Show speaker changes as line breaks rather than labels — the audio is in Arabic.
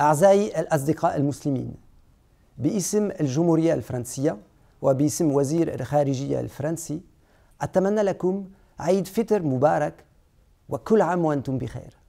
أعزائي الأصدقاء المسلمين باسم الجمهورية الفرنسية وباسم وزير الخارجية الفرنسي أتمنى لكم عيد فطر مبارك وكل عام وأنتم بخير